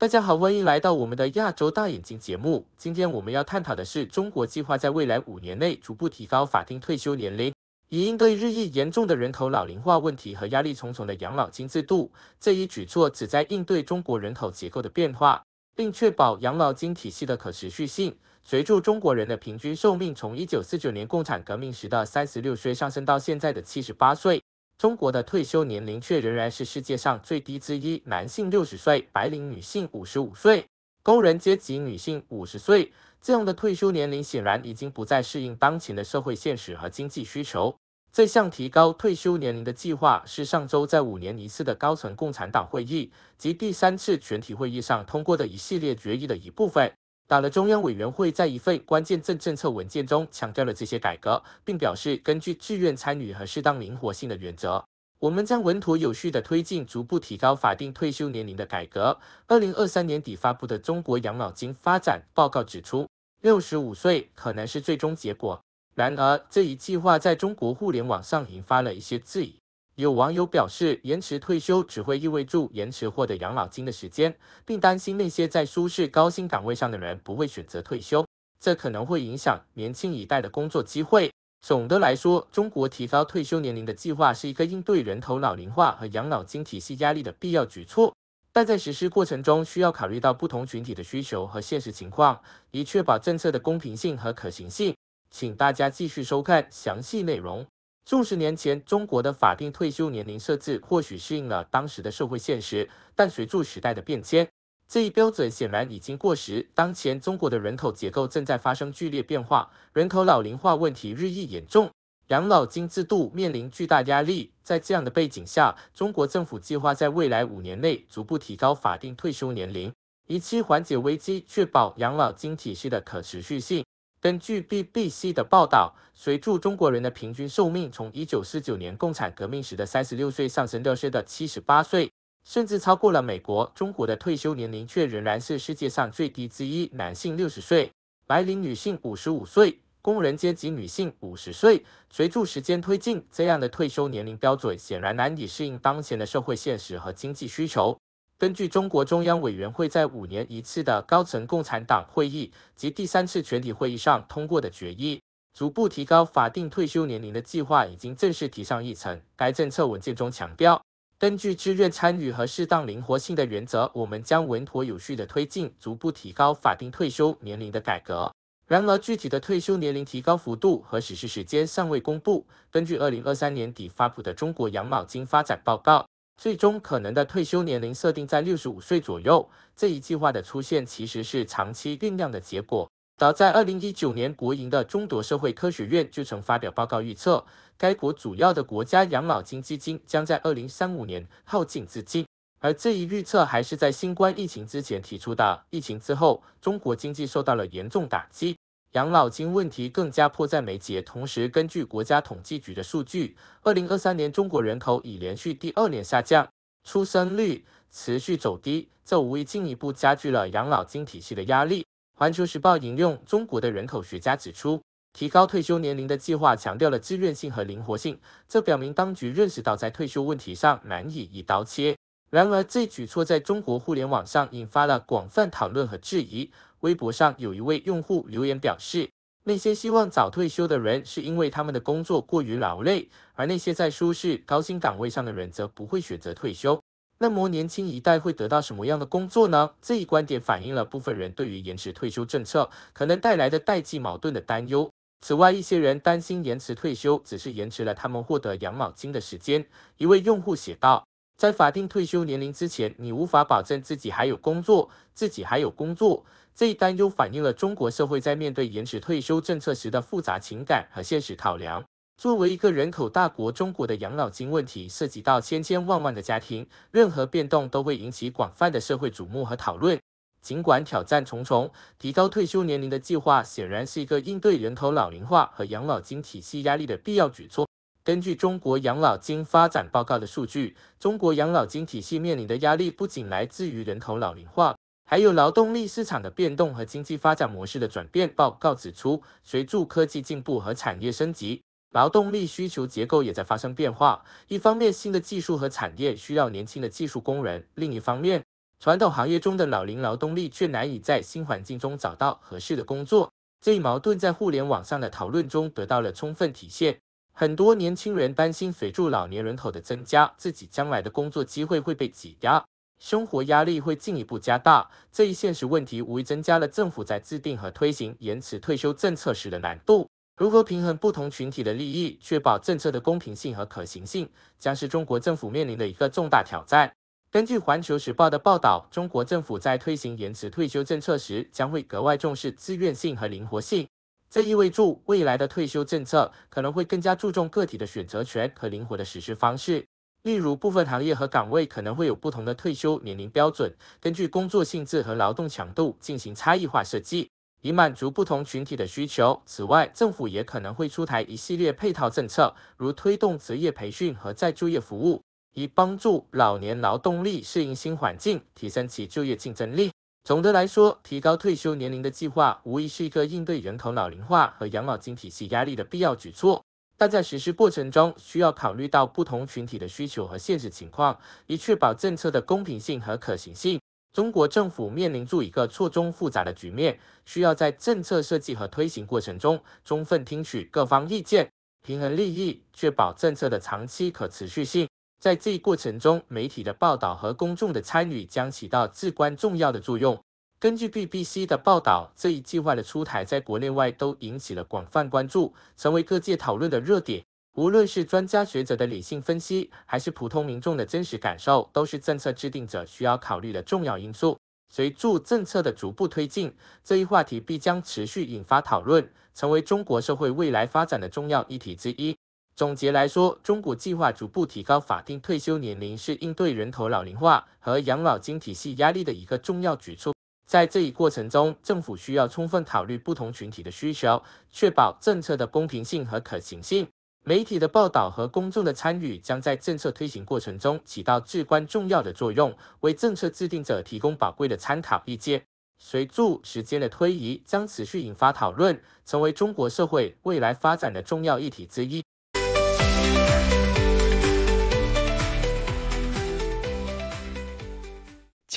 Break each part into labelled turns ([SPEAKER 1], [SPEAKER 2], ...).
[SPEAKER 1] 大家好，欢迎来到我们的亚洲大眼睛节目。今天我们要探讨的是，中国计划在未来五年内逐步提高法定退休年龄，以应对日益严重的人口老龄化问题和压力重重的养老金制度。这一举措旨在应对中国人口结构的变化，并确保养老金体系的可持续性。随着中国人的平均寿命从一九四九年共产革命时的三十六岁上升到现在的七十八岁。中国的退休年龄却仍然是世界上最低之一，男性六十岁，白领女性五十五岁，工人阶级女性五十岁。这样的退休年龄显然已经不再适应当前的社会现实和经济需求。这项提高退休年龄的计划是上周在五年一次的高层共产党会议及第三次全体会议上通过的一系列决议的一部分。党的中央委员会在一份关键政政策文件中强调了这些改革，并表示，根据自愿参与和适当灵活性的原则，我们将稳妥有序地推进逐步提高法定退休年龄的改革。二零二三年底发布的《中国养老金发展报告》指出，六十五岁可能是最终结果。然而，这一计划在中国互联网上引发了一些质疑。有网友表示，延迟退休只会意味着延迟获得养老金的时间，并担心那些在舒适高薪岗位上的人不会选择退休，这可能会影响年轻一代的工作机会。总的来说，中国提高退休年龄的计划是一个应对人口老龄化和养老金体系压力的必要举措，但在实施过程中需要考虑到不同群体的需求和现实情况，以确保政策的公平性和可行性。请大家继续收看详细内容。数十年前，中国的法定退休年龄设置或许适应了当时的社会现实，但随着时代的变迁，这一标准显然已经过时。当前，中国的人口结构正在发生剧烈变化，人口老龄化问题日益严重，养老金制度面临巨大压力。在这样的背景下，中国政府计划在未来五年内逐步提高法定退休年龄，以期缓解危机，确保养老金体系的可持续性。根据 BBC 的报道，随著中国人的平均寿命从1949年共产革命时的36岁上升到现在的78岁，甚至超过了美国。中国的退休年龄却仍然是世界上最低之一，男性60岁，白领女性55岁，工人阶级女性50岁。随着时间推进，这样的退休年龄标准显然难以适应当前的社会现实和经济需求。根据中国中央委员会在五年一次的高层共产党会议及第三次全体会议上通过的决议，逐步提高法定退休年龄的计划已经正式提上议程。该政策文件中强调，根据自愿参与和适当灵活性的原则，我们将稳妥有序的推进逐步提高法定退休年龄的改革。然而，具体的退休年龄提高幅度和实施时间尚未公布。根据二零二三年底发布的《中国养老金发展报告》。最终可能的退休年龄设定在六十五岁左右。这一计划的出现其实是长期酝酿的结果。早在二零一九年，国营的中国社会科学院就曾发表报告预测，该国主要的国家养老金基金将在二零三五年耗尽资金。而这一预测还是在新冠疫情之前提出的。疫情之后，中国经济受到了严重打击。养老金问题更加迫在眉睫。同时，根据国家统计局的数据，二零二三年中国人口已连续第二年下降，出生率持续走低，这无疑进一步加剧了养老金体系的压力。环球时报引用中国的人口学家指出，提高退休年龄的计划强调了自愿性和灵活性，这表明当局认识到在退休问题上难以一刀切。然而，这一举措在中国互联网上引发了广泛讨论和质疑。微博上有一位用户留言表示，那些希望早退休的人是因为他们的工作过于劳累，而那些在舒适、高薪岗位上的人则不会选择退休。那么，年轻一代会得到什么样的工作呢？这一观点反映了部分人对于延迟退休政策可能带来的代际矛盾的担忧。此外，一些人担心延迟退休只是延迟了他们获得养老金的时间。一位用户写道：“在法定退休年龄之前，你无法保证自己还有工作，自己还有工作。”这一担忧反映了中国社会在面对延迟退休政策时的复杂情感和现实考量。作为一个人口大国，中国的养老金问题涉及到千千万万的家庭，任何变动都会引起广泛的社会瞩目和讨论。尽管挑战重重，提高退休年龄的计划显然是一个应对人口老龄化和养老金体系压力的必要举措。根据中国养老金发展报告的数据，中国养老金体系面临的压力不仅来自于人口老龄化。还有劳动力市场的变动和经济发展模式的转变。报告指出，随着科技进步和产业升级，劳动力需求结构也在发生变化。一方面，新的技术和产业需要年轻的技术工人；另一方面，传统行业中的老龄劳动力却难以在新环境中找到合适的工作。这一矛盾在互联网上的讨论中得到了充分体现。很多年轻人担心随着老年人口的增加，自己将来的工作机会会被挤压。生活压力会进一步加大，这一现实问题无疑增加了政府在制定和推行延迟退休政策时的难度。如何平衡不同群体的利益，确保政策的公平性和可行性，将是中国政府面临的一个重大挑战。根据《环球时报》的报道，中国政府在推行延迟退休政策时，将会格外重视自愿性和灵活性。这意味着未来的退休政策可能会更加注重个体的选择权和灵活的实施方式。例如，部分行业和岗位可能会有不同的退休年龄标准，根据工作性质和劳动强度进行差异化设计，以满足不同群体的需求。此外，政府也可能会出台一系列配套政策，如推动职业培训和再就业服务，以帮助老年劳动力适应新环境，提升其就业竞争力。总的来说，提高退休年龄的计划无疑是一个应对人口老龄化和养老金体系压力的必要举措。但在实施过程中，需要考虑到不同群体的需求和现实情况，以确保政策的公平性和可行性。中国政府面临住一个错综复杂的局面，需要在政策设计和推行过程中充分听取各方意见，平衡利益，确保政策的长期可持续性。在这一过程中，媒体的报道和公众的参与将起到至关重要的作用。根据 BBC 的报道，这一计划的出台在国内外都引起了广泛关注，成为各界讨论的热点。无论是专家学者的理性分析，还是普通民众的真实感受，都是政策制定者需要考虑的重要因素。随着政策的逐步推进，这一话题必将持续引发讨论，成为中国社会未来发展的重要议题之一。总结来说，中国计划逐步提高法定退休年龄，是应对人口老龄化和养老金体系压力的一个重要举措。在这一过程中，政府需要充分考虑不同群体的需求，确保政策的公平性和可行性。媒体的报道和公众的参与将在政策推行过程中起到至关重要的作用，为政策制定者提供宝贵的参考意见。随著时间的推移，将持续引发讨论，成为中国社会未来发展的重要议题之一。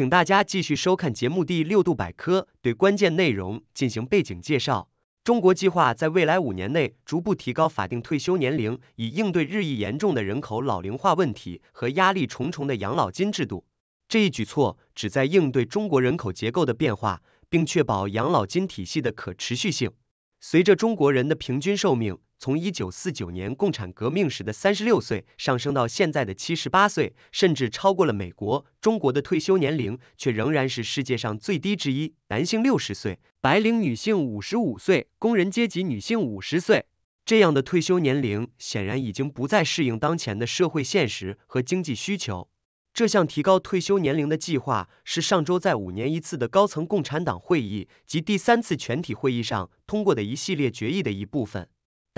[SPEAKER 2] 请大家继续收看节目《第六度百科》，对关键内容进行背景介绍。中国计划在未来五年内逐步提高法定退休年龄，以应对日益严重的人口老龄化问题和压力重重的养老金制度。这一举措旨在应对中国人口结构的变化，并确保养老金体系的可持续性。随着中国人的平均寿命，从一九四九年共产革命时的三十六岁上升到现在的七十八岁，甚至超过了美国、中国的退休年龄，却仍然是世界上最低之一。男性六十岁，白领女性五十五岁，工人阶级女性五十岁。这样的退休年龄显然已经不再适应当前的社会现实和经济需求。这项提高退休年龄的计划是上周在五年一次的高层共产党会议及第三次全体会议上通过的一系列决议的一部分。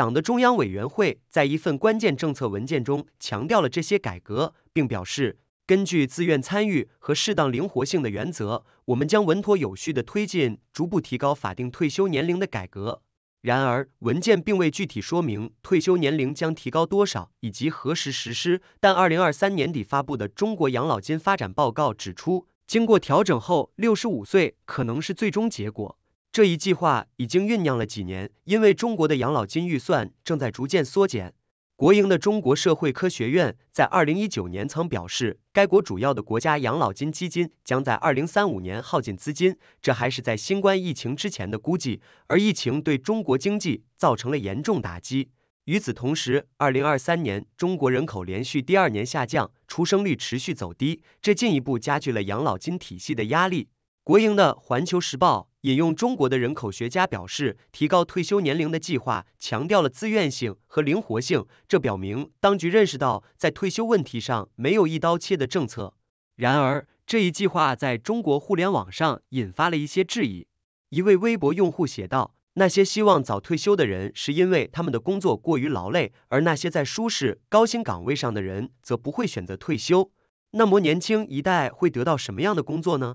[SPEAKER 2] 党的中央委员会在一份关键政策文件中强调了这些改革，并表示，根据自愿参与和适当灵活性的原则，我们将稳妥有序地推进逐步提高法定退休年龄的改革。然而，文件并未具体说明退休年龄将提高多少以及何时实施。但二零二三年底发布的《中国养老金发展报告》指出，经过调整后，六十五岁可能是最终结果。这一计划已经酝酿了几年，因为中国的养老金预算正在逐渐缩减。国营的中国社会科学院在二零一九年曾表示，该国主要的国家养老金基金将在二零三五年耗尽资金。这还是在新冠疫情之前的估计，而疫情对中国经济造成了严重打击。与此同时，二零二三年中国人口连续第二年下降，出生率持续走低，这进一步加剧了养老金体系的压力。国营的《环球时报》引用中国的人口学家表示，提高退休年龄的计划强调了自愿性和灵活性，这表明当局认识到在退休问题上没有一刀切的政策。然而，这一计划在中国互联网上引发了一些质疑。一位微博用户写道：“那些希望早退休的人是因为他们的工作过于劳累，而那些在舒适、高薪岗位上的人则不会选择退休。那么，年轻一代会得到什么样的工作呢？”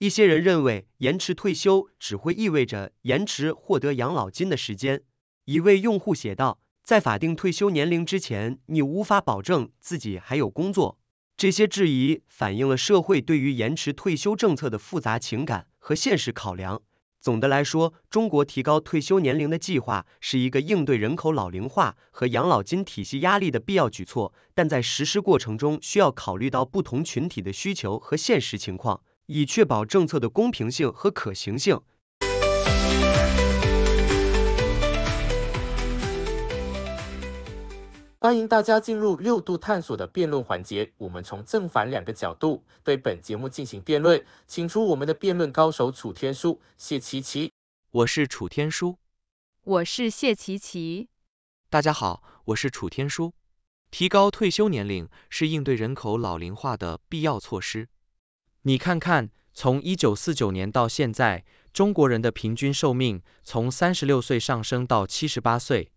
[SPEAKER 2] 一些人认为，延迟退休只会意味着延迟获得养老金的时间。一位用户写道：“在法定退休年龄之前，你无法保证自己还有工作。”这些质疑反映了社会对于延迟退休政策的复杂情感和现实考量。总的来说，中国提高退休年龄的计划是一个应对人口老龄化和养老金体系压力的必要举措，但在实施过程中需要考虑到不同群体的需求和现实情况。以确保政策的公平性和可行性。
[SPEAKER 1] 欢迎大家进入六度探索的辩论环节，我们从正反两个角度对本节目进行辩论，请出我们的辩论高手楚天舒、谢琪琪。我是楚天舒，我是谢琪琪。大家好，我是楚天舒。提高退休年龄是应对人口老龄化的必要措施。你看看，从一九四九年到现在，中国人的平均寿命从三十六岁上升到七十八岁，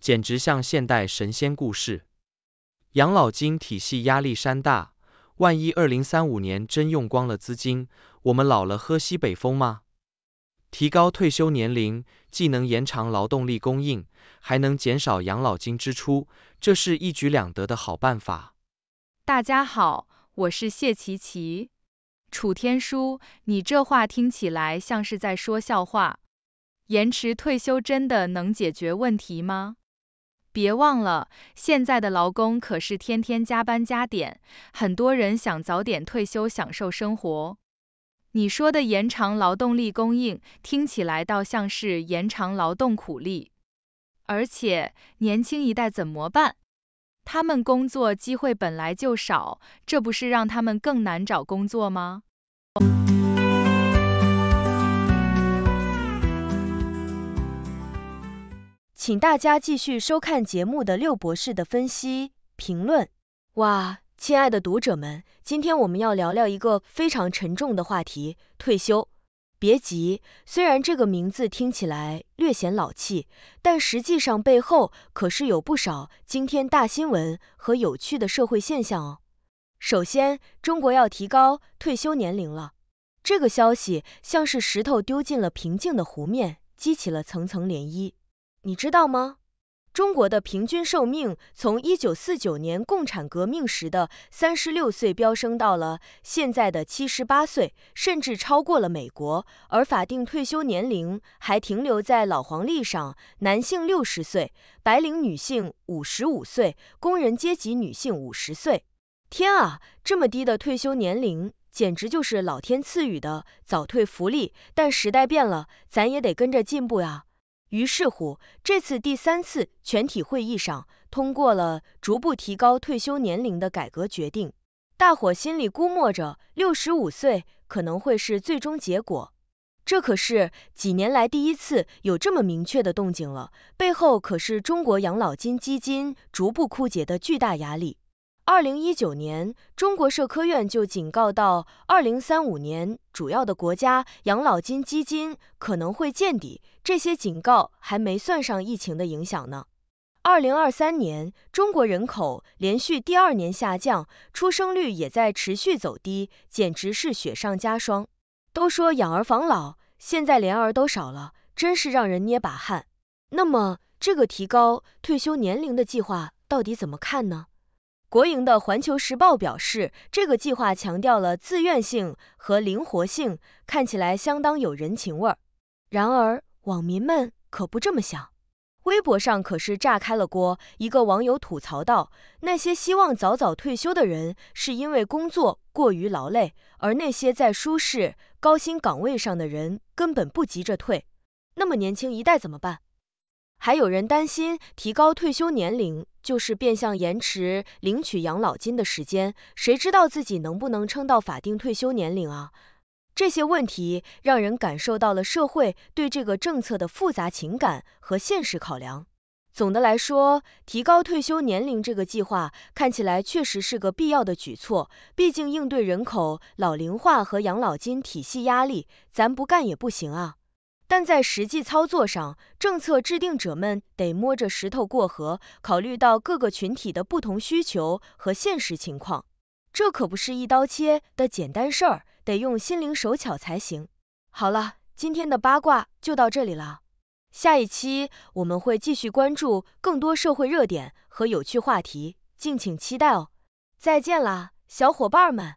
[SPEAKER 1] 简直像现代神仙故事。养老金体系压力山大，万一二零三五年真用光了资金，我们老了喝西北风吗？提高退休年龄，既能延长劳动力供应，还能减少养老金支出，这是一举两得的好办法。
[SPEAKER 3] 大家好，我是谢琪琪。楚天舒，你这话听起来像是在说笑话。延迟退休真的能解决问题吗？别忘了，现在的劳工可是天天加班加点，很多人想早点退休享受生活。你说的延长劳动力供应，听起来倒像是延长劳动苦力。而且，年轻一代怎么办？他们工作机会本来就少，这不是让他们更难找工作吗？请大家继续收看节目的六博士的分析评论。哇，亲爱的读者们，今天我们要聊聊一个非常沉重的话题——退休。别急，虽然这个名字听起来略显老气，但实际上背后可是有不少惊天大新闻和有趣的社会现象哦。首先，中国要提高退休年龄了，这个消息像是石头丢进了平静的湖面，激起了层层涟漪。你知道吗？中国的平均寿命从1949年共产革命时的36岁飙升到了现在的78岁，甚至超过了美国。而法定退休年龄还停留在老黄历上，男性60岁，白领女性55岁，工人阶级女性50岁。天啊，这么低的退休年龄，简直就是老天赐予的早退福利。但时代变了，咱也得跟着进步呀。于是乎，这次第三次全体会议上通过了逐步提高退休年龄的改革决定。大伙心里估摸着，六十五岁可能会是最终结果。这可是几年来第一次有这么明确的动静了，背后可是中国养老金基金逐步枯竭的巨大压力。二零一九年，中国社科院就警告到，二零三五年主要的国家养老金基金可能会见底。这些警告还没算上疫情的影响呢。二零二三年，中国人口连续第二年下降，出生率也在持续走低，简直是雪上加霜。都说养儿防老，现在连儿都少了，真是让人捏把汗。那么，这个提高退休年龄的计划到底怎么看呢？国营的《环球时报》表示，这个计划强调了自愿性和灵活性，看起来相当有人情味。然而，网民们可不这么想，微博上可是炸开了锅。一个网友吐槽道：“那些希望早早退休的人，是因为工作过于劳累；而那些在舒适、高薪岗位上的人，根本不急着退。那么年轻一代怎么办？还有人担心提高退休年龄。”就是变相延迟领取养老金的时间，谁知道自己能不能撑到法定退休年龄啊？这些问题让人感受到了社会对这个政策的复杂情感和现实考量。总的来说，提高退休年龄这个计划看起来确实是个必要的举措，毕竟应对人口老龄化和养老金体系压力，咱不干也不行啊。但在实际操作上，政策制定者们得摸着石头过河，考虑到各个群体的不同需求和现实情况，这可不是一刀切的简单事儿，得用心灵手巧才行。好了，今天的八卦就到这里了，下一期我们会继续关注更多社会热点和有趣话题，敬请期待哦！再见啦，小伙伴们！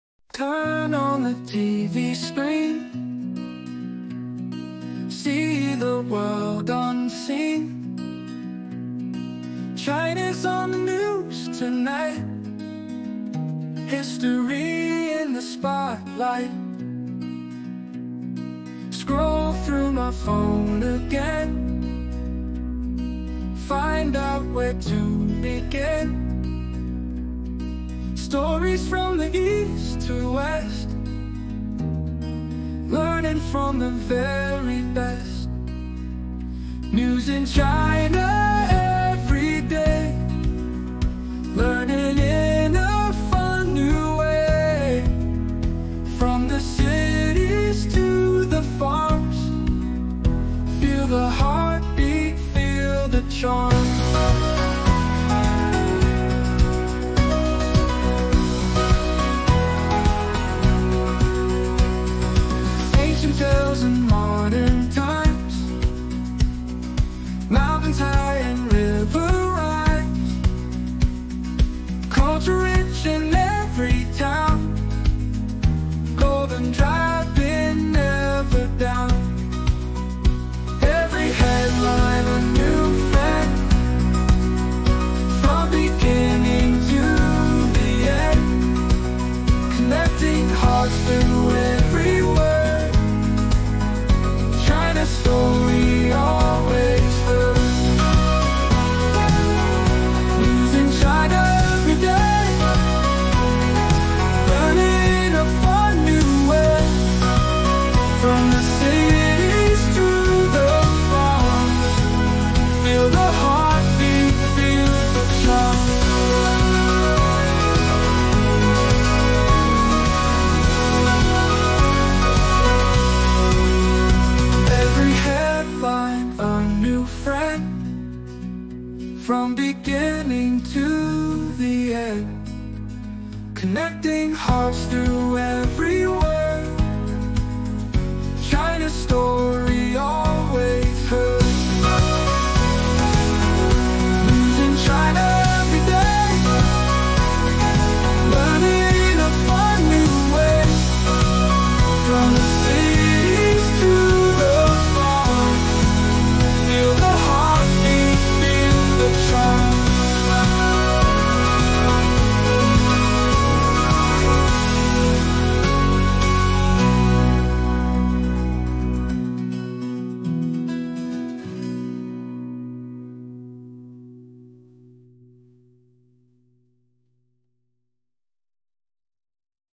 [SPEAKER 4] Turn on the
[SPEAKER 1] TV
[SPEAKER 4] screen See the world unseen China's on the news tonight History in the spotlight Scroll through my phone again Find out where to begin Stories from the east to west Learning from the very best News in China